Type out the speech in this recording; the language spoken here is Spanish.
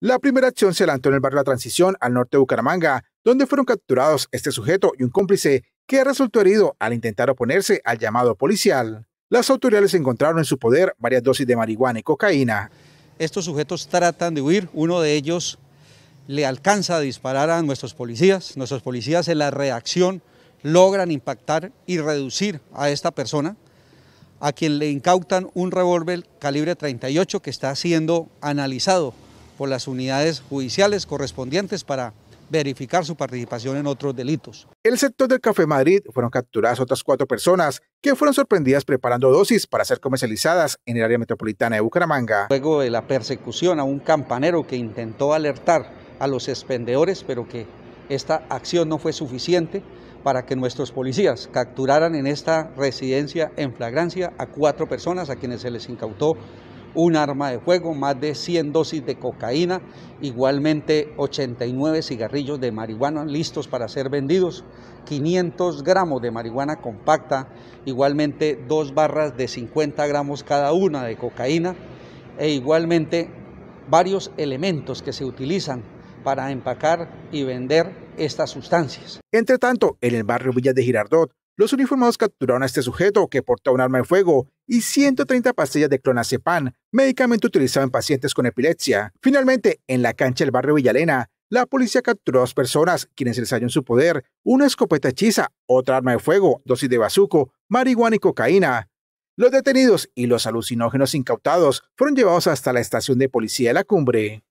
La primera acción se lanzó en el barrio La Transición, al norte de Bucaramanga, donde fueron capturados este sujeto y un cómplice que resultó herido al intentar oponerse al llamado policial. Las autoridades encontraron en su poder varias dosis de marihuana y cocaína. Estos sujetos tratan de huir, uno de ellos le alcanza a disparar a nuestros policías, nuestros policías en la reacción logran impactar y reducir a esta persona, a quien le incautan un revólver calibre 38 que está siendo analizado por las unidades judiciales correspondientes para verificar su participación en otros delitos. el sector del Café Madrid fueron capturadas otras cuatro personas que fueron sorprendidas preparando dosis para ser comercializadas en el área metropolitana de Bucaramanga. Luego de la persecución a un campanero que intentó alertar a los expendedores, pero que esta acción no fue suficiente para que nuestros policías capturaran en esta residencia en flagrancia a cuatro personas a quienes se les incautó un arma de fuego, más de 100 dosis de cocaína, igualmente 89 cigarrillos de marihuana listos para ser vendidos, 500 gramos de marihuana compacta, igualmente dos barras de 50 gramos cada una de cocaína e igualmente varios elementos que se utilizan para empacar y vender estas sustancias. Entre tanto, en el barrio Villas de Girardot, los uniformados capturaron a este sujeto que portaba un arma de fuego y 130 pastillas de clonazepam, medicamento utilizado en pacientes con epilepsia. Finalmente, en la cancha del barrio Villalena, la policía capturó a dos personas, quienes les halló en su poder una escopeta hechiza, otra arma de fuego, dosis de bazuco, marihuana y cocaína. Los detenidos y los alucinógenos incautados fueron llevados hasta la estación de policía de la cumbre.